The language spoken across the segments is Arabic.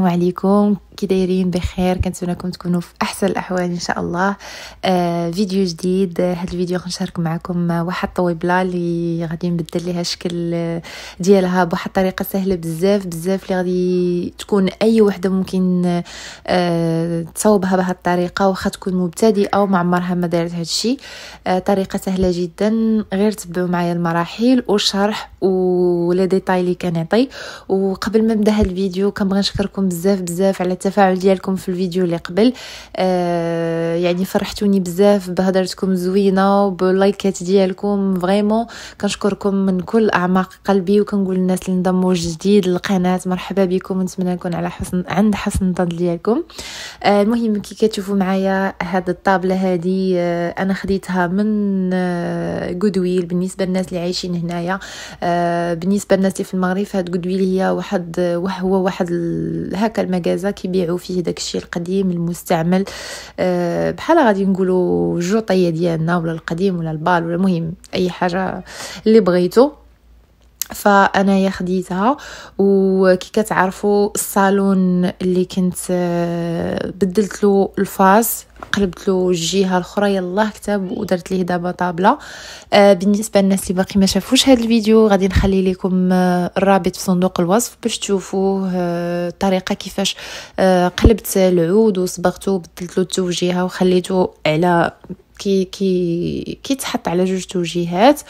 السلام عليكم كي دايرين بخير كنتمناكم تكونوا في احسن الاحوال ان شاء الله آه فيديو جديد هذا الفيديو غنشارك معكم واحد طويبله اللي غادي نبدل ليها الشكل آه، ديالها بواحد الطريقه سهله بزاف بزاف اللي غادي تكون اي وحده ممكن آه تصاوبها بهذه الطريقه واخا تكون مبتدئه وما عمرها ما دارت هذا الشيء آه طريقه سهله جدا غير تبعوا معايا المراحل والشرح لي ديتاي اللي كنعطي وقبل ما نبدا هذا الفيديو كنبغي نشكركم بزاف بزاف على التفاعل ديالكم في الفيديو اللي قبل آه يعني فرحتوني بزاف بهضرتكم زوينه وباللايكات ديالكم فريمون كنشكركم من كل اعماق قلبي وكنقول للناس اللي انضموا جديد للقناه مرحبا بكم ونتمنى نكون على حسن عند حسن الظن ديالكم آه، المهم كي كتشوفوا معايا هاد الطابله هادي آه، انا خديتها من جودويل آه، بالنسبه للناس اللي عايشين هنايا بالنسبه للناس اللي في المغرب هاد جودويل هي واحد هو واحد هكا المغازه كيبيعوا فيه داكشي القديم المستعمل بحال غادي نقولوا الجوطيه ديالنا ولا القديم ولا البال ولا المهم اي حاجه اللي بغيتو فانايا خديتها وكي كتعرفوا الصالون اللي كنت آه، بدلت له الفاس قلبت له الجهه الاخرى يلاه كتاب ودرت ليه دابا طابله آه بالنسبه للناس اللي باقي ما شافوش هذا الفيديو غادي نخلي لكم آه، الرابط في صندوق الوصف باش تشوفوه آه، الطريقه كيفاش قلبت العود وصبغته وبدلت له التوجيهه وخليته على كي كي كيتحط على جوج توجيهات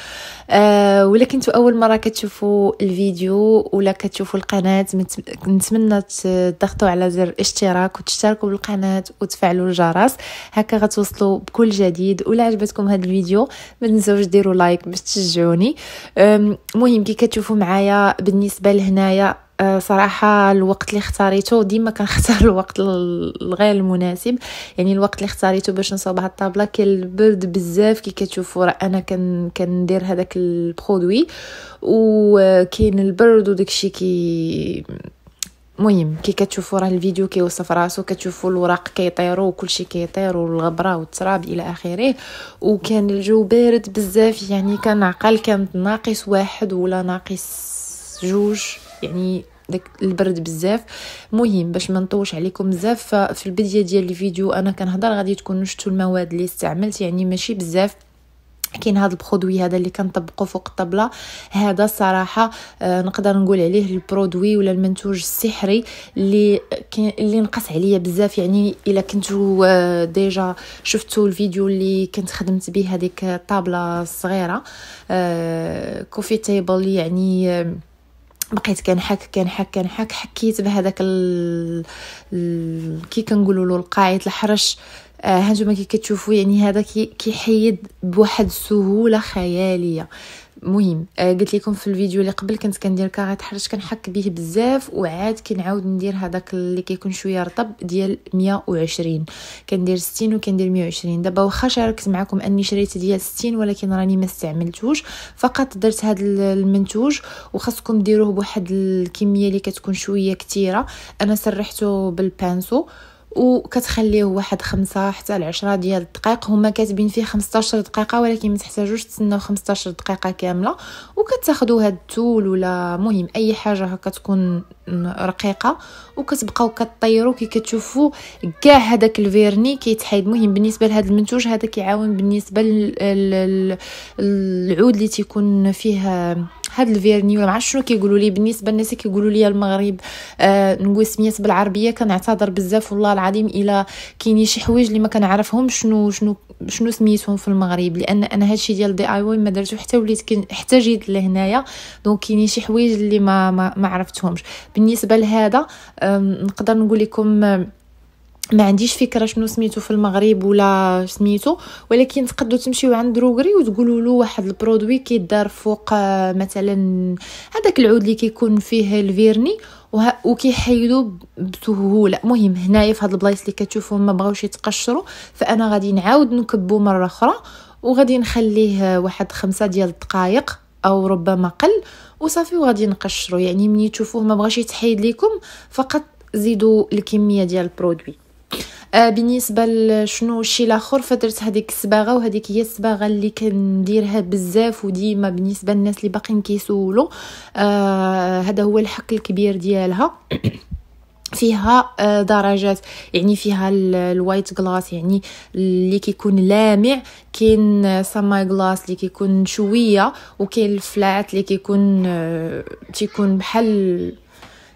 أه ولا كنتو اول مره كتشوفوا الفيديو ولا كتشوفوا القناه نتمنى تضغطوا على زر الاشتراك وتشتركوا بالقناه وتفعلوا الجرس هكا غتوصلوا بكل جديد ولا عجبتكم هذا الفيديو ما تنساوش ديروا لايك باش تشجعوني المهم كي كتشوفوا معايا بالنسبه لهنايا آه، صراحه الوقت اللي اختاريته ديما كنختار الوقت الغير المناسب يعني الوقت اللي اختاريته باش نصاوب هاد الطابله كان البرد بزاف كي كتشوفوا راه انا كن كندير هذاك البرودوي وكاين البرد وداكشي كي المهم كي كتشوفوا راه الفيديو كيوصف راسو كتشوفوا الوراق كيطيروا وكلشي كيطير والغبره والتراب الى اخره وكان الجو بارد بزاف يعني كان عقل كانت ناقص واحد ولا ناقص جوج يعني داك البرد بزاف مهم باش ما نطولش عليكم بزاف في البدايه ديال الفيديو انا كنهضر غادي تكونوا شفتوا المواد اللي استعملت يعني ماشي بزاف كاين هذا البرودوي هذا اللي كنطبقه فوق الطبله هذا صراحه آه نقدر نقول عليه البرودوي ولا المنتوج السحري اللي اللي نقص عليا بزاف يعني الا كنتو آه ديجا شفتوا الفيديو اللي كنت خدمت به هذيك الطابله الصغيره آه كوفي تيبل يعني آه بقيت كنحك كنحك كنحك حكيت بهذاك ال... ال... كي كنقولوا له القاعد الحرش آه، هانتوما كي كتشوفوا يعني هذا كيحيد بواحد السهوله خياليه مهم آه قلت لكم في الفيديو اللي قبل كنت كندير كاغيط تحرش كنحك به بزاف وعاد كنعاود ندير هذاك اللي كيكون شويه رطب ديال 120 كندير 60 وكندير 120 دابا واخا شاركت معكم اني شريت ديال 60 ولكن راني ما استعملتوش فقط درت هذا المنتوج وخاصكم ديروه بواحد الكميه اللي كتكون شويه كثيره انا سرحته بالبانسو وكتخليه واحد خمسة حتى العشرة ديال الدقائق هما كاتبين فيه 15 دقيقه ولكن ما تحتاجوش تسناو 15 دقيقه كامله وكتاخذوا هاد التول ولا مهم اي حاجه هكا تكون رقيقه وكتبقاو كطيروا كي كتشوفوا كاع هذاك الفيرني كيتحيد مهم بالنسبه لهذا المنتوج هذا كيعاون بالنسبه للعود اللي تيكون فيه هاد الفيرنيو معرفتش شنو كيقولوا لي بالنسبه للناس كيقولوا لي المغرب آه نقول سميات بالعربيه كنعتذر بزاف والله العظيم الا كاينين شي حوايج اللي ما كنعرفهم شنو شنو شنو سميتهم في المغرب لان انا هادشي ديال دي اي واي ما درتو حتى وليت حتى جيت لهنايا دونك كاينين شي حوايج اللي ما ما, ما عرفتهمش بالنسبه لهذا آه نقدر نقول لكم آه ما عنديش فكره شنو سميتو في المغرب ولا سميتو ولكن تقدروا تمشيو عند دروغري وتقولوا له واحد البرودوي كيدار فوق آه، مثلا هذاك العود اللي كيكون فيه الفيرني وكيحيدو بسهوله مهم هنايا في هاد البلايص اللي كتشوفو ما بغاوش يتقشروا فانا غادي نعاود نكبو مره اخرى وغادي نخليه آه، واحد خمسة ديال الدقائق او ربما قل وصافي وغادي نقشرو يعني ملي تشوفوه ما بغاش يتحيد لكم فقط زيدوا الكميه ديال البرودوي آه، بالنسبه لشنو الشيء الاخر فدرت هذيك الصباغه وهذيك هي الصباغه اللي كنديرها بزاف وديما بالنسبه للناس اللي باقيين كيسولوا آه، هذا هو الحق الكبير ديالها فيها آه، درجات يعني فيها الوايت غلاس يعني اللي كيكون لامع كاين سماي غلاس اللي كيكون شويه وكاين الفلات اللي كيكون تيكون بحال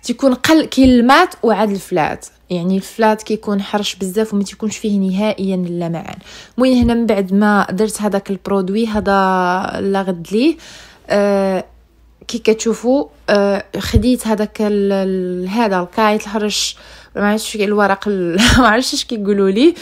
تيكون قل كاين المات وعاد الفلات يعني الفلات كيكون حرش بزاف وما تيكونش فيه نهائيا اللمعان المهم هنا من بعد ما درت هذاك البرودوي هذا لا غد ليه آه كي كتشوفوا آه خديت هذاك هذا الكايت الحرش ما عرفتش الورق ال... ما عرفتش كيقولوا لي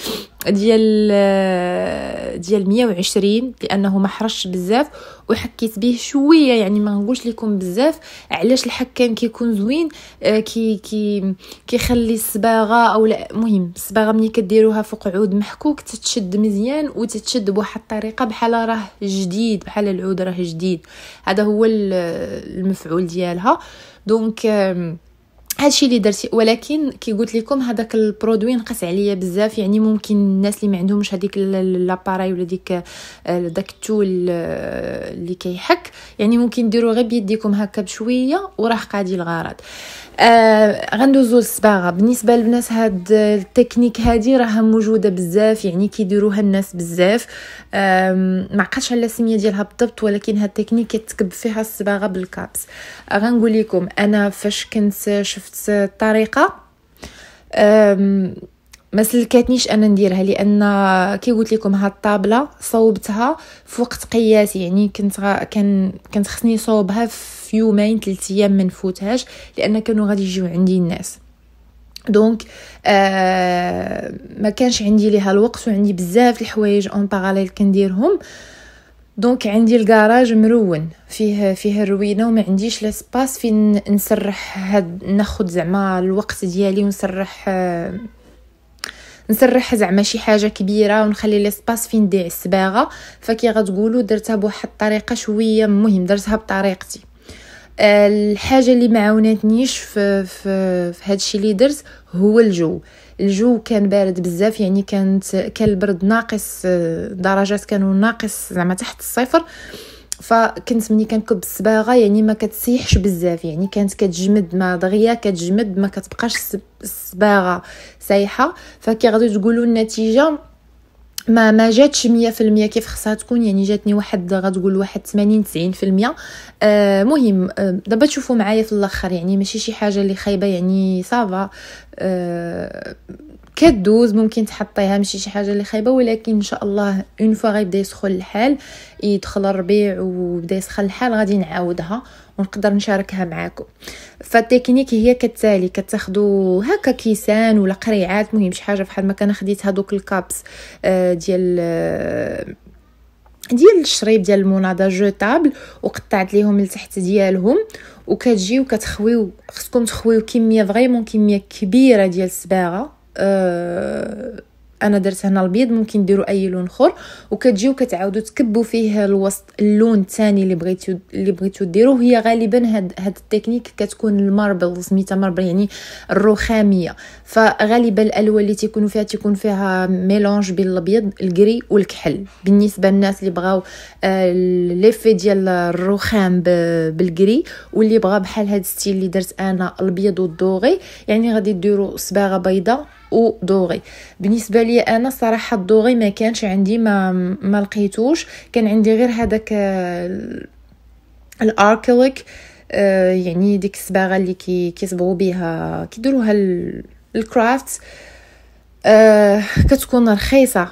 ديال آه، ديال 120 لانه ما حرش بزاف وحكيت به شويه يعني ما نقولش لكم بزاف علاش الحكام كيكون زوين آه، كي كي كيخلي الصباغه او المهم الصباغه ملي كديروها فوق عود محكوك تتشد مزيان وتتشد بواحد الطريقه بحال راه جديد بحال العود راه جديد هذا هو المفعول ديالها دونك هادشي اللي درتي ولكن كي قلت لكم هذاك البرودوي نقص عليا بزاف يعني ممكن الناس اللي ما عندهمش هذيك لاباراي ولا ديك آه، داك التول آه، اللي كيحك يعني ممكن ديروا غير بيديكم هكا بشويه وراه قادي الغرض آه غندوزو للصباغه بالنسبه للناس هاد التكنيك هادي راها موجوده بزاف يعني كيديروها الناس بزاف آه ما عقلتش على السميه ديالها بالضبط ولكن هاد التكنيك كتكب فيها الصباغه بالكابس غنقول لكم انا فاش كنت شفت الطريقه ما سلكاتنيش انا نديرها لان كي قلت لكم هاد الطابله صوبتها في وقت قياسي يعني كنت غا كان كانت خصني صوبها في يومين ثلاث ايام ما نفوتهاش لان كانوا غادي يجيو عندي الناس دونك آه ما كانش عندي ليها الوقت وعندي بزاف الحوايج اون باراليل كنديرهم دونك عندي الكراج مرون فيه فيه الروينه وما عنديش لا سباس فين نسرح هاد ناخذ زعما الوقت ديالي ونسرح آه نسرح زعما شي حاجه كبيره ونخلي لي سباس فين ندير الصباغه فكي غتقولوا درتها بواحد الطريقه شويه مهم درتها بطريقتي آه، الحاجه اللي ما عاونتنيش في في, في هذا الشيء اللي درت هو الجو الجو كان بارد بزاف يعني كانت كان البرد ناقص آه، درجات كانوا ناقص زعما تحت الصفر فكنت ملي كنكب الصباغه يعني ما كتسيحش بزاف يعني كانت كتجمد ما دغيا كتجمد ما كتبقاش الصباغه سايحه فكي غادي تقولوا النتيجه ما ما جاتش 100% كيف خصها تكون يعني جاتني واحد غتقول واحد 80 90% آه مهم آه دابا تشوفوا معايا في الاخر يعني ماشي شي حاجه اللي خايبه يعني صافا آه كدوز ممكن تحطيها ماشي شي حاجه اللي خايبه ولكن ان شاء الله اون فوا غيبدا يسخن الحال يدخل الربيع وبدا يسخن الحال غادي نعاودها ونقدر نشاركها معاكم فالتكنيك هي كالتالي كتاخدو هكا كيسان ولا قريعات مهم شي حاجه بحال ما كان خديت هذوك الكابس آه، ديال آه، ديال الشريب ديال جو تابل وقطعت ليهم لتحت ديالهم وكتجي وكتخويو خصكم تخويو كميه فريمون كميه كبيره ديال الصباغه أه انا درت هنا البيض ممكن ديروا اي لون اخر وكتجيو كتعاودوا تكبوا فيه الوسط اللون الثاني اللي بغيتو اللي بغيتو ديروه هي غالبا هاد هاد التكنيك كتكون الماربل سميتها ماربل يعني الرخاميه فغالبا الالوان اللي تيكونوا فيها تيكون فيها ميلونج بين الابيض الكري والكحل بالنسبه للناس اللي بغاو آه، ليفي ديال الرخام بالكري واللي بغا بحال هاد ستيل اللي درت انا الابيض والدوغي يعني غادي ديروا صباغه بيضاء ودوغي بالنسبه لي انا صراحه الدوغي ما كانش عندي ما ما لقيتوش كان عندي غير هذاك آه، الاركيليك آه، يعني ديك الصباغه اللي كي كيصبغوا بها كيديروها الكرافت آه، كتكون رخيصه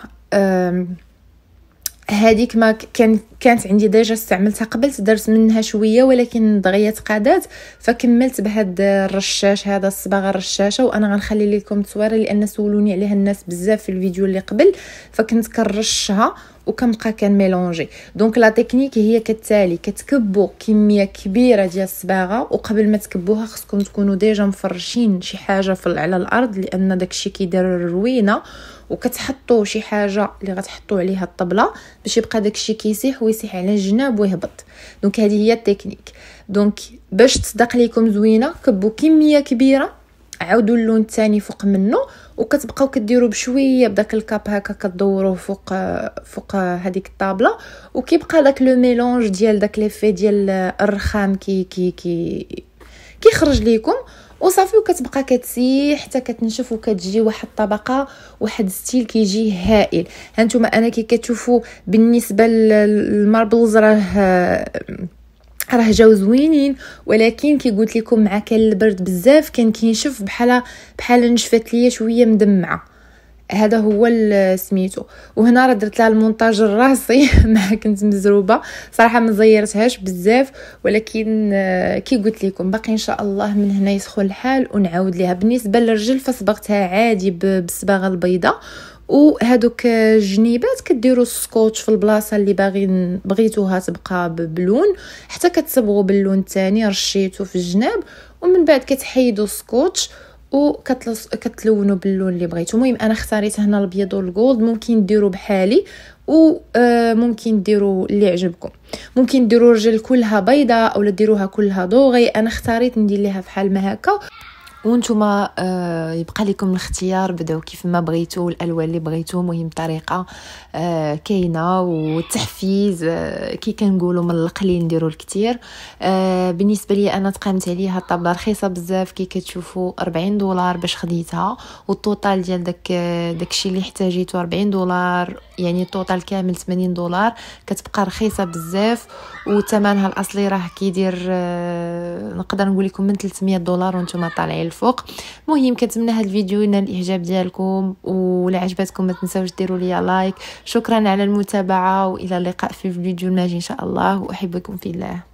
هذيك ما كان كانت عندي ديجا استعملتها قبل درت منها شويه ولكن دغيا تقادات فكملت بهاد الرشاش هذا الصباغه الرشاشه وانا غنخلي لكم التصويره لان سولوني عليها الناس بزاف في الفيديو اللي قبل فكنت كنرشها وكنبقى كنميلونجي دونك لا تكنيك هي كالتالي كتكبوا كميه كبيره ديال الصباغه وقبل ما تكبوها خصكم تكونوا ديجا مفرشين شي حاجه في على الارض لان داكشي كيدير الروينه وكتحطوا شي حاجه اللي غتحطوا عليها الطبله باش يبقى داكشي كيسيح ويسيح على الجناب ويهبط دونك هذه هي التكنيك دونك باش تصدق ليكم زوينه كبوا كميه كبيره عاودوا اللون الثاني فوق منه وكتبقاو كديروا بشويه بداك الكاب هكا كدوروه فوق فوق هذيك الطابله وكيبقى داك لو ميلونج ديال داك ليفي ديال الرخام كي كي كي كيخرج ليكم وصافي وكتبقى كتسيح حتى كتنشف وكتجي واحد الطبقه واحد ستيل كيجي هائل هانتوما انا كي كتشوفوا بالنسبه للماربلز راه راه جاو زوينين ولكن كي قلت لكم مع كان البرد بزاف كان كينشف بحال بحال نشفت ليا شويه مدمعه هذا هو سميتو وهنا راه درت لها المونتاج الراسي مع كنت مزروبه صراحه ما زيرتهاش بزاف ولكن آه، كي قلت لكم باقي ان شاء الله من هنا يسخن الحال ونعاود ليها بالنسبه للرجل فصبغتها عادي بالصباغه البيضاء وهذوك الجنيبات كديروا السكوتش في البلاصه اللي باغي بغيتوها تبقى بلون حتى كتصبغوا باللون الثاني رشيتو في الجناب ومن بعد كتحيدوا السكوتش وكتلونوا باللون اللي بغيتو المهم انا اختاريت هنا الابيض والجولد ممكن ديروا بحالي وممكن آه، ديروا اللي عجبكم ممكن ديروا رجل كلها بيضاء اولا ديروها كلها دوغي انا اختاريت ندير ليها بحال ما هكا وانتم آه، يبقى لكم الاختيار بداو كيف ما بغيتو الالوان اللي بغيتو مهم طريقه آه، كاينه والتحفيز آه، كي كنقولوا من القليل نديروا الكثير بالنسبه لي انا تقامت عليها الطابله رخيصه بزاف كي كتشوفوا 40 دولار باش خديتها والتوتال ديال داك داكشي اللي احتاجيته 40 دولار يعني التوتال كامل 80 دولار كتبقى رخيصه بزاف وثمنها الاصلي راه كيدير نقدر نقول لكم من 300 دولار وانتم طالعين الفوق مهم كنتمنى هذا الفيديو ينال الاعجاب ديالكم ولا عجبتكم ما تنساوش ديروا لي لايك شكرا على المتابعه والى اللقاء في الفيديو الماجي ان شاء الله واحبكم في الله